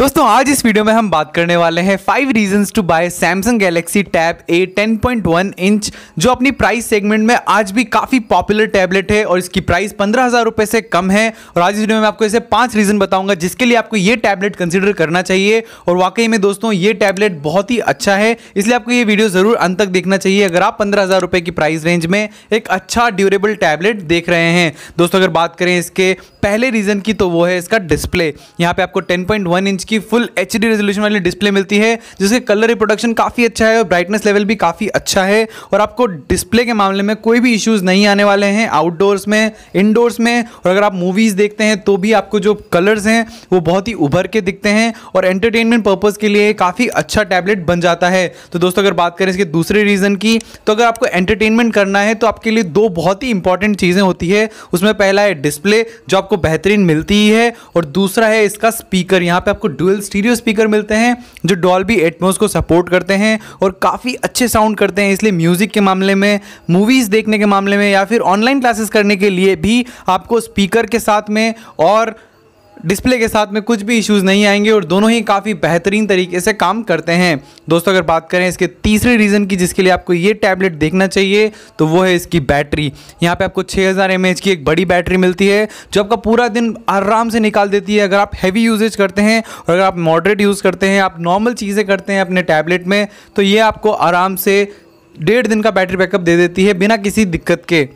दोस्तों आज इस वीडियो में हम बात करने वाले हैं five reasons to buy Samsung Galaxy Tab A 10.1 inch जो अपनी प्राइस सेगमेंट में आज भी काफ़ी पॉपुलर टैबलेट है और इसकी प्राइस पंद्रह हज़ार रुपये से कम है और आज इस वीडियो में आपको ऐसे पांच रीज़न बताऊंगा जिसके लिए आपको ये टैबलेट कंसिडर करना चाहिए और वाकई में दोस्तों ये टैबलेट बहुत ही अच्छा है इसलिए आपको ये वीडियो ज़रूर अंत तक देखना चाहिए अगर आप पंद्रह हज़ार रुपये की प्राइस रेंज में एक अच्छा ड्यूरेबल टैबलेट देख रहे हैं दोस्तों अगर बात करें इसके पहले रीज़न की तो वो है इसका डिस्प्ले यहाँ पर आपको टेन इंच की फुल एच रेजोल्यूशन वाली डिस्प्ले मिलती है जिसके कलर रिप्रोडक्शन काफ़ी अच्छा है और ब्राइटनेस लेवल भी काफ़ी अच्छा है और आपको डिस्प्ले के मामले में कोई भी इश्यूज़ नहीं आने वाले हैं आउटडोर्स में इनडोर्स में और अगर आप मूवीज़ देखते हैं तो भी आपको जो कलर्स हैं वो बहुत ही उभर के दिखते हैं और एंटरटेनमेंट पर्पज़ के लिए काफ़ी अच्छा टैबलेट बन जाता है तो दोस्तों अगर बात करें इसके दूसरे रीज़न की तो अगर आपको एंटरटेनमेंट करना है तो आपके लिए दो बहुत ही इंपॉर्टेंट चीज़ें होती है उसमें पहला है डिस्प्ले जो आपको बेहतरीन मिलती ही है और दूसरा है इसका स्पीकर यहाँ पे आपको डुअल स्टीरियो स्पीकर मिलते हैं जो डॉल्बी एटमोस को सपोर्ट करते हैं और काफ़ी अच्छे साउंड करते हैं इसलिए म्यूज़िक के मामले में मूवीज़ देखने के मामले में या फिर ऑनलाइन क्लासेस करने के लिए भी आपको स्पीकर के साथ में और डिस्प्ले के साथ में कुछ भी इश्यूज़ नहीं आएंगे और दोनों ही काफ़ी बेहतरीन तरीके से काम करते हैं दोस्तों अगर बात करें इसके तीसरे रीज़न की जिसके लिए आपको ये टैबलेट देखना चाहिए तो वो है इसकी बैटरी यहाँ पे आपको 6000 हज़ार की एक बड़ी बैटरी मिलती है जो आपका पूरा दिन आराम से निकाल देती है अगर आप हैवी यूजेज करते हैं और अगर आप मॉडरेट यूज़ करते हैं आप नॉर्मल चीज़ें करते हैं अपने टैबलेट में तो ये आपको आराम से डेढ़ दिन का बैटरी बैकअप दे देती है बिना किसी दिक्कत के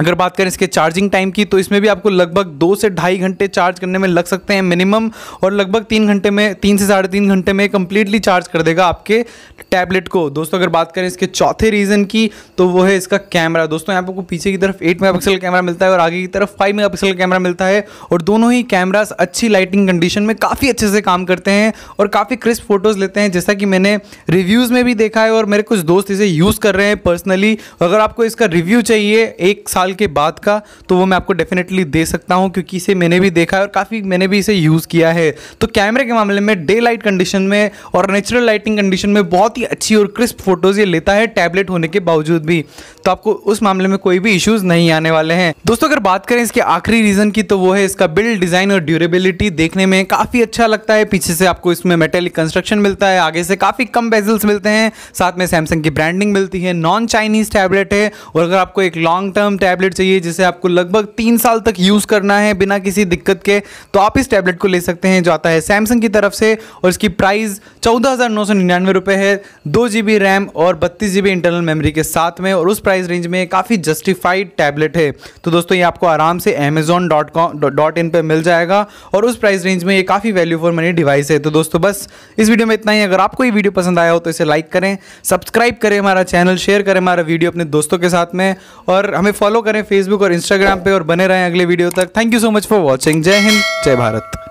अगर बात करें इसके चार्जिंग टाइम की तो इसमें भी आपको लगभग दो से ढाई घंटे चार्ज करने में लग सकते हैं मिनिमम और लगभग तीन घंटे में तीन से साढ़े तीन घंटे में कम्प्लीटली चार्ज कर देगा आपके टैबलेट को दोस्तों अगर बात करें इसके चौथे रीज़न की तो वो है इसका कैमरा दोस्तों यहाँ पर आपको पीछे की तरफ एट मेगा कैमरा मिलता है और आगे की तरफ फाइव मेगा पिक्सल कैमरा मिलता है और दोनों ही कैमराज अच्छी लाइटिंग कंडीशन में काफ़ी अच्छे से काम करते हैं और काफ़ी क्रिस्प फोटोज़ लेते हैं जैसा कि मैंने रिव्यूज़ में भी देखा है और मेरे कुछ दोस्त इसे यूज़ कर रहे हैं पर्सनली अगर आपको इसका रिव्यू चाहिए एक साथ साल के बाद का तो वो मैं आपको डेफिनेटली दे सकता हूँ क्योंकि इसे मैंने भी देखा है और काफ़ी मैंने भी इसे यूज़ किया है तो कैमरे के मामले में डे लाइट कंडीशन में और नेचुरल लाइटिंग कंडीशन में बहुत ही अच्छी और क्रिस्प फोटोज़ ये लेता है टैबलेट होने के बावजूद भी तो आपको उस मामले में कोई भी इश्यूज़ नहीं आने वाले हैं दोस्तों अगर बात करें इसके आखिरी रीज़न की तो वो है इसका बिल्ड डिज़ाइन और ड्यूरेबिलिटी देखने में काफ़ी अच्छा लगता है पीछे से आपको इसमें मेटेलिक कंस्ट्रक्शन मिलता है आगे से काफ़ी कम बेजल्स मिलते हैं साथ में सैमसंग की ब्रांडिंग मिलती है नॉन चाइनीज़ टैबलेट है और अगर आपको एक लॉन्ग टर्म टैब टैबलेट चाहिए जिसे आपको लगभग तीन साल तक यूज़ करना है बिना किसी दिक्कत के तो आप इस टैबलेट को ले सकते हैं जो आता है सैमसंग की तरफ से और इसकी प्राइस चौदह हज़ार नौ सौ निन्यानवे है दो जी बी रैम और बत्तीस इंटरनल मेमोरी के साथ में और उस प्राइस रेंज में काफ़ी जस्टिफाइड टैबलेट है तो दोस्तों ये आपको आराम से Amazon dot com dot in पर मिल जाएगा और उस प्राइस रेंज में ये काफ़ी वैल्यू फॉर मनी डिवाइस है तो दोस्तों बस इस वीडियो में इतना ही अगर आपको ये वीडियो पसंद आया हो तो इसे लाइक करें सब्सक्राइब करें हमारा चैनल शेयर करें हमारा वीडियो अपने दोस्तों के साथ में और हमें फॉलो करें फेसबुक और इंस्टाग्राम पे और बने रहें अगले वीडियो तक thank you so much for watching जय हिंद जय भारत